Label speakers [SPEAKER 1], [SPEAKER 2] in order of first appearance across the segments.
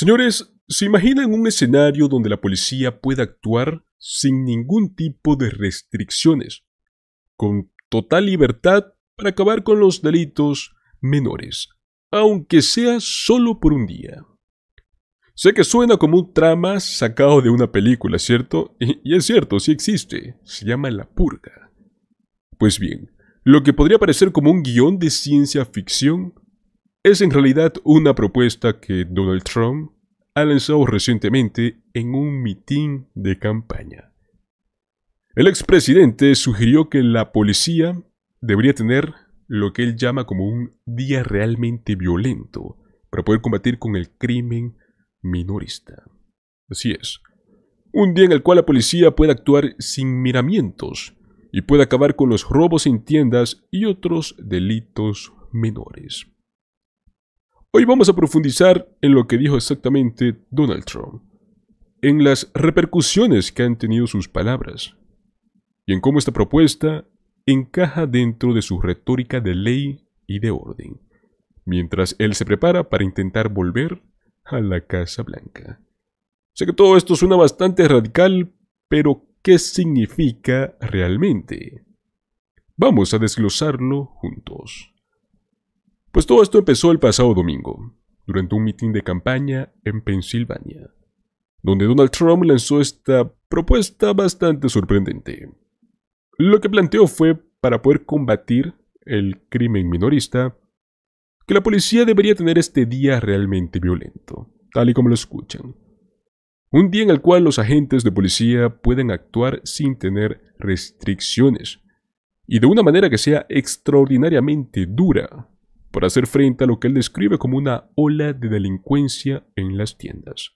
[SPEAKER 1] Señores, ¿se imaginan un escenario donde la policía pueda actuar sin ningún tipo de restricciones, con total libertad para acabar con los delitos menores, aunque sea solo por un día? Sé que suena como un trama sacado de una película, ¿cierto? Y, es cierto, sí existe. Se llama La Purga. Pues bien, lo que podría parecer como un guión de ciencia ficción es en realidad una propuesta que Donald Trump ha lanzado recientemente en un mitin de campaña. El expresidente sugirió que la policía debería tener lo que él llama como un día realmente violento para poder combatir con el crimen minorista. Así es, un día en el cual la policía pueda actuar sin miramientos y pueda acabar con los robos en tiendas y otros delitos menores. Hoy vamos a profundizar en lo que dijo exactamente Donald Trump, en las repercusiones que han tenido sus palabras y en cómo esta propuesta encaja dentro de su retórica de ley y de orden, mientras él se prepara para intentar volver a la Casa Blanca. Sé que todo esto suena bastante radical, pero ¿qué significa realmente? Vamos a desglosarlo juntos. Pues todo esto empezó el pasado domingo, durante un mitin de campaña en Pensilvania, donde Donald Trump lanzó esta propuesta bastante sorprendente. Lo que planteó fue para poder combatir el crimen minorista, que la policía debería tener este día realmente violento, tal y como lo escuchan. Un día en el cual los agentes de policía pueden actuar sin tener restricciones, y de una manera que sea extraordinariamente dura para hacer frente a lo que él describe como una ola de delincuencia en las tiendas.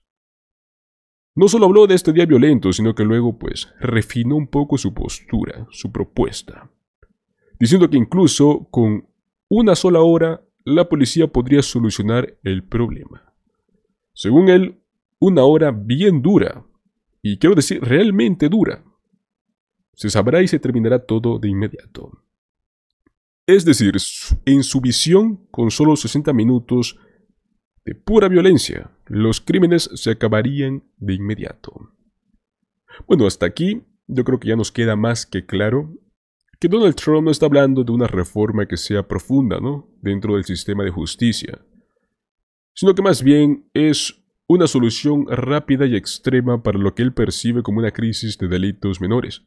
[SPEAKER 1] No solo habló de este día violento, sino que luego, pues, refinó un poco su postura, su propuesta, diciendo que incluso con una sola hora la policía podría solucionar el problema. Según él, una hora bien dura, y quiero decir realmente dura. Se sabrá y se terminará todo de inmediato. Es decir, en su visión, con solo 60 minutos de pura violencia, los crímenes se acabarían de inmediato. Bueno, hasta aquí yo creo que ya nos queda más que claro que Donald Trump no está hablando de una reforma que sea profunda, ¿no? Dentro del sistema de justicia, sino que más bien es una solución rápida y extrema para lo que él percibe como una crisis de delitos menores.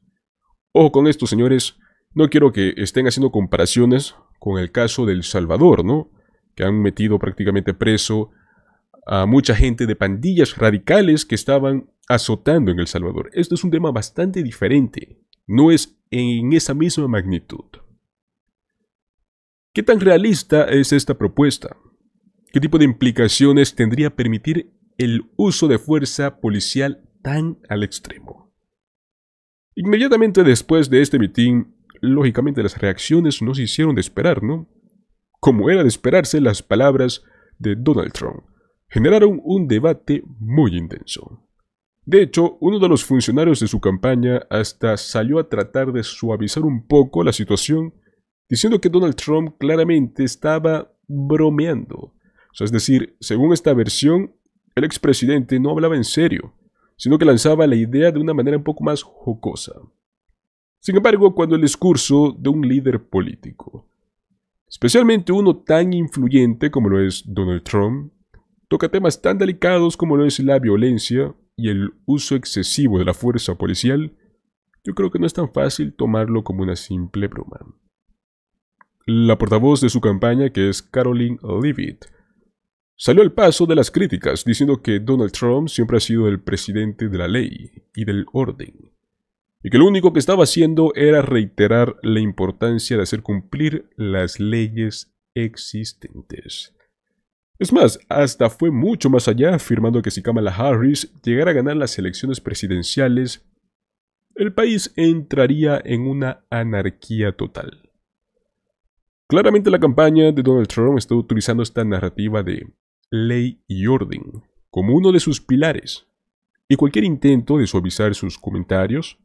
[SPEAKER 1] Ojo con esto, señores, no quiero que estén haciendo comparaciones con el caso del Salvador, ¿no? Que han metido prácticamente preso a mucha gente de pandillas radicales que estaban azotando en El Salvador. Esto es un tema bastante diferente. No es en esa misma magnitud. ¿Qué tan realista es esta propuesta? ¿Qué tipo de implicaciones tendría permitir el uso de fuerza policial tan al extremo? Inmediatamente después de este mitin, Lógicamente las reacciones no se hicieron de esperar, ¿no? Como era de esperarse las palabras de Donald Trump, generaron un debate muy intenso. De hecho, uno de los funcionarios de su campaña hasta salió a tratar de suavizar un poco la situación, diciendo que Donald Trump claramente estaba bromeando. O sea, es decir, según esta versión, el expresidente no hablaba en serio, sino que lanzaba la idea de una manera un poco más jocosa. Sin embargo, cuando el discurso de un líder político, especialmente uno tan influyente como lo es Donald Trump, toca temas tan delicados como lo es la violencia y el uso excesivo de la fuerza policial, yo creo que no es tan fácil tomarlo como una simple broma. La portavoz de su campaña, que es Caroline Leavitt, salió al paso de las críticas diciendo que Donald Trump siempre ha sido el presidente de la ley y del orden, y que lo único que estaba haciendo era reiterar la importancia de hacer cumplir las leyes existentes. Es más, hasta fue mucho más allá afirmando que si Kamala Harris llegara a ganar las elecciones presidenciales, el país entraría en una anarquía total. Claramente la campaña de Donald Trump está utilizando esta narrativa de ley y orden como uno de sus pilares, y cualquier intento de suavizar sus comentarios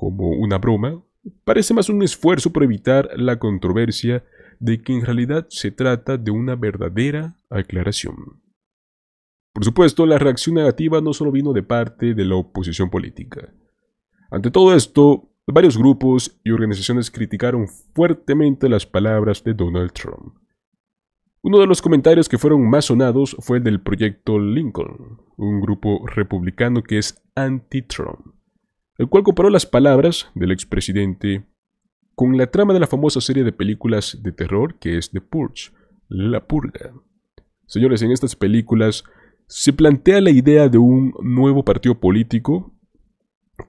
[SPEAKER 1] como una broma, parece más un esfuerzo por evitar la controversia de que en realidad se trata de una verdadera aclaración. Por supuesto, la reacción negativa no solo vino de parte de la oposición política. Ante todo esto, varios grupos y organizaciones criticaron fuertemente las palabras de Donald Trump. Uno de los comentarios que fueron más sonados fue el del proyecto Lincoln, un grupo republicano que es anti-Trump el cual comparó las palabras del expresidente con la trama de la famosa serie de películas de terror que es The Purge, La Purga. Señores, en estas películas se plantea la idea de un nuevo partido político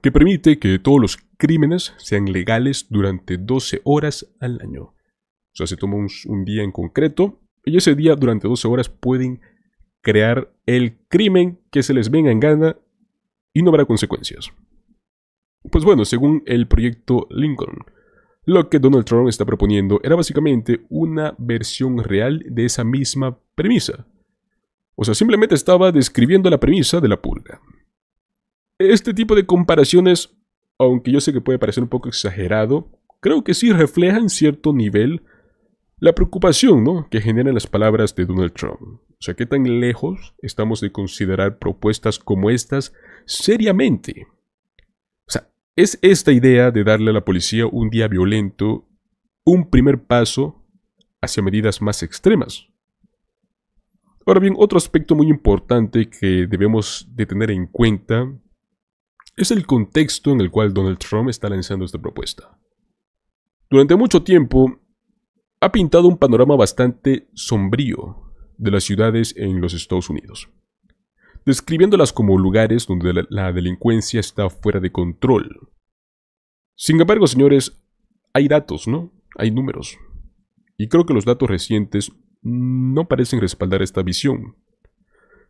[SPEAKER 1] que permite que todos los crímenes sean legales durante 12 horas al año. O sea, se toma un, día en concreto y ese día durante 12 horas pueden crear el crimen que se les venga en gana y no habrá consecuencias. Pues bueno, según el proyecto Lincoln, lo que Donald Trump está proponiendo era básicamente una versión real de esa misma premisa. O sea, simplemente estaba describiendo la premisa de la pulga. Este tipo de comparaciones, aunque yo sé que puede parecer un poco exagerado, creo que sí refleja en cierto nivel la preocupación que generan las palabras de Donald Trump. O sea, qué tan lejos estamos de considerar propuestas como estas seriamente es esta idea de darle a la policía un día violento un primer paso hacia medidas más extremas. Ahora bien, otro aspecto muy importante que debemos de tener en cuenta es el contexto en el cual Donald Trump está lanzando esta propuesta. Durante mucho tiempo ha pintado un panorama bastante sombrío de las ciudades en los Estados Unidos describiéndolas como lugares donde la delincuencia está fuera de control. Sin embargo, señores, hay datos, ¿no? Hay números. Y creo que los datos recientes no parecen respaldar esta visión.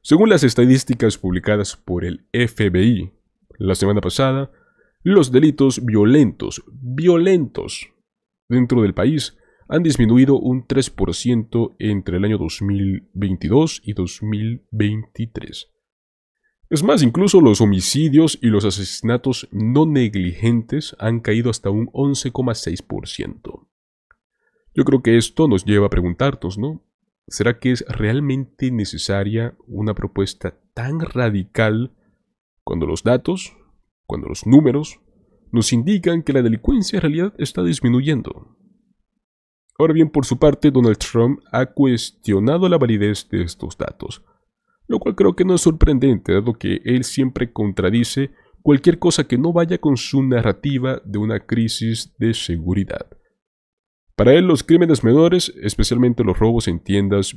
[SPEAKER 1] Según las estadísticas publicadas por el FBI la semana pasada, los delitos violentos, violentos, dentro del país han disminuido un 3% entre el año 2022 y 2023. Es más, incluso los homicidios y los asesinatos no negligentes han caído hasta un 11,6%. Yo creo que esto nos lleva a preguntarnos, ¿no? ¿Será que es realmente necesaria una propuesta tan radical cuando los datos, cuando los números, nos indican que la delincuencia en realidad está disminuyendo? Ahora bien, por su parte, Donald Trump ha cuestionado la validez de estos datos lo cual creo que no es sorprendente, dado que él siempre contradice cualquier cosa que no vaya con su narrativa de una crisis de seguridad. Para él los crímenes menores, especialmente los robos en tiendas,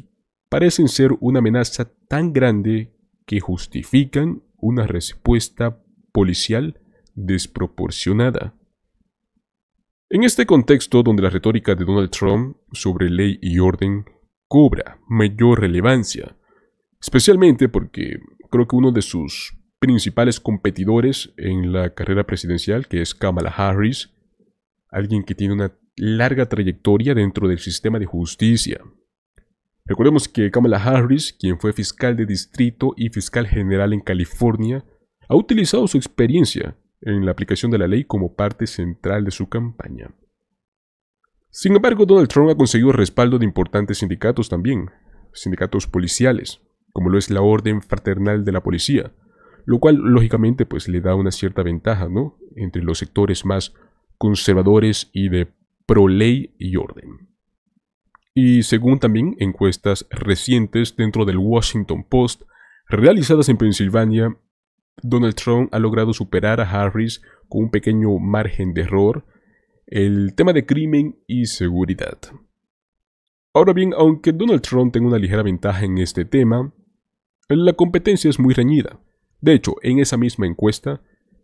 [SPEAKER 1] parecen ser una amenaza tan grande que justifican una respuesta policial desproporcionada. En este contexto donde la retórica de Donald Trump sobre ley y orden cobra mayor relevancia, Especialmente porque creo que uno de sus principales competidores en la carrera presidencial, que es Kamala Harris, alguien que tiene una larga trayectoria dentro del sistema de justicia. Recordemos que Kamala Harris, quien fue fiscal de distrito y fiscal general en California, ha utilizado su experiencia en la aplicación de la ley como parte central de su campaña. Sin embargo, Donald Trump ha conseguido respaldo de importantes sindicatos también, sindicatos policiales como lo es la orden fraternal de la policía, lo cual lógicamente pues le da una cierta ventaja, ¿no? Entre los sectores más conservadores y de pro ley y orden. Y según también encuestas recientes dentro del Washington Post, realizadas en Pensilvania, Donald Trump ha logrado superar a Harris con un pequeño margen de error el tema de crimen y seguridad. Ahora bien, aunque Donald Trump tenga una ligera ventaja en este tema, la competencia es muy reñida. De hecho, en esa misma encuesta,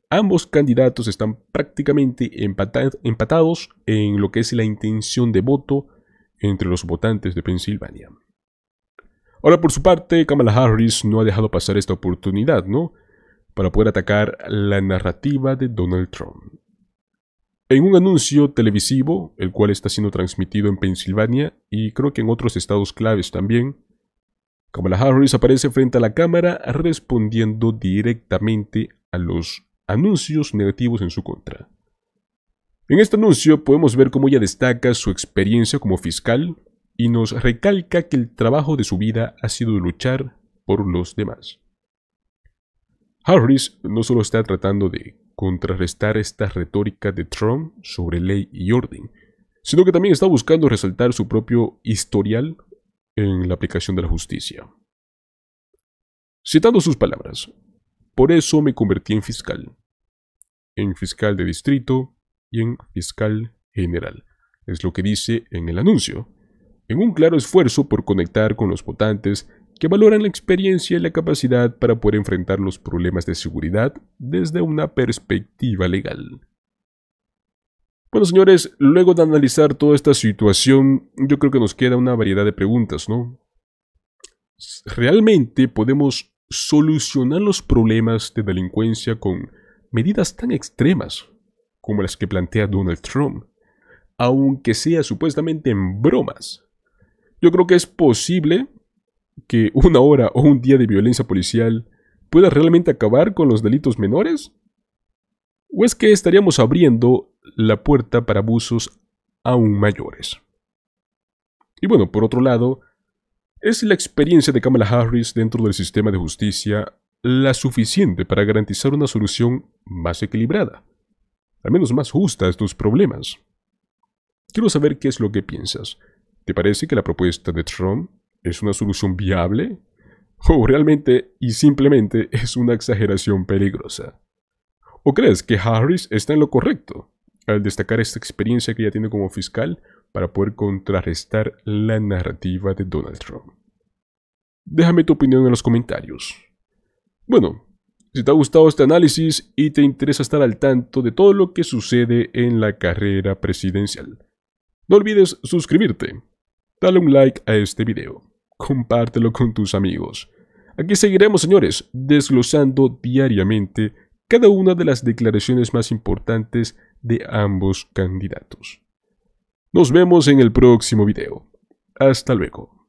[SPEAKER 1] ambos candidatos están prácticamente empatados en lo que es la intención de voto entre los votantes de Pensilvania. Ahora, por su parte, Kamala Harris no ha dejado pasar esta oportunidad, ¿no? Para poder atacar la narrativa de Donald Trump. En un anuncio televisivo, el cual está siendo transmitido en Pensilvania y creo que en otros estados claves también, la Harris aparece frente a la cámara respondiendo directamente a los anuncios negativos en su contra. En este anuncio podemos ver cómo ella destaca su experiencia como fiscal y nos recalca que el trabajo de su vida ha sido luchar por los demás. Harris no solo está tratando de contrarrestar esta retórica de Trump sobre ley y orden, sino que también está buscando resaltar su propio historial en la aplicación de la justicia. Citando sus palabras, por eso me convertí en fiscal, en fiscal de distrito y en fiscal general, es lo que dice en el anuncio, en un claro esfuerzo por conectar con los votantes que valoran la experiencia y la capacidad para poder enfrentar los problemas de seguridad desde una perspectiva legal. Bueno, señores, luego de analizar toda esta situación, yo creo que nos queda una variedad de preguntas, ¿no? ¿Realmente podemos solucionar los problemas de delincuencia con medidas tan extremas como las que plantea Donald Trump, aunque sea supuestamente en bromas? Yo creo que es posible que una hora o un día de violencia policial pueda realmente acabar con los delitos menores? ¿O es que estaríamos abriendo la puerta para abusos aún mayores. Y bueno, por otro lado, ¿es la experiencia de Kamala Harris dentro del sistema de justicia la suficiente para garantizar una solución más equilibrada? Al menos más justa a estos problemas. Quiero saber qué es lo que piensas. ¿Te parece que la propuesta de Trump es una solución viable? ¿O realmente y simplemente es una exageración peligrosa? ¿O crees que Harris está en lo correcto? al destacar esta experiencia que ya tiene como fiscal para poder contrarrestar la narrativa de Donald Trump. Déjame tu opinión en los comentarios. Bueno, si te ha gustado este análisis y te interesa estar al tanto de todo lo que sucede en la carrera presidencial, no olvides suscribirte, dale un like a este video, compártelo con tus amigos. Aquí seguiremos, señores, desglosando diariamente cada una de las declaraciones más importantes de ambos candidatos. Nos vemos en el próximo video. Hasta luego.